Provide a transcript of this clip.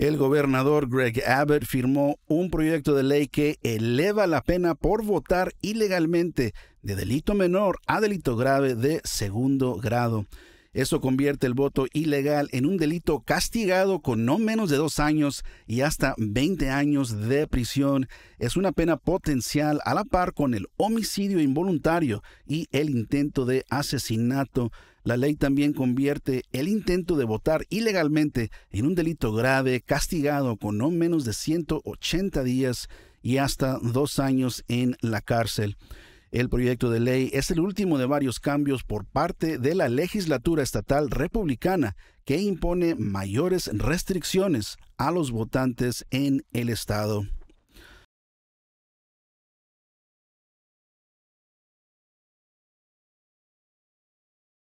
El gobernador Greg Abbott firmó un proyecto de ley que eleva la pena por votar ilegalmente de delito menor a delito grave de segundo grado. Eso convierte el voto ilegal en un delito castigado con no menos de dos años y hasta 20 años de prisión. Es una pena potencial a la par con el homicidio involuntario y el intento de asesinato. La ley también convierte el intento de votar ilegalmente en un delito grave castigado con no menos de 180 días y hasta dos años en la cárcel. El proyecto de ley es el último de varios cambios por parte de la legislatura estatal republicana que impone mayores restricciones a los votantes en el estado.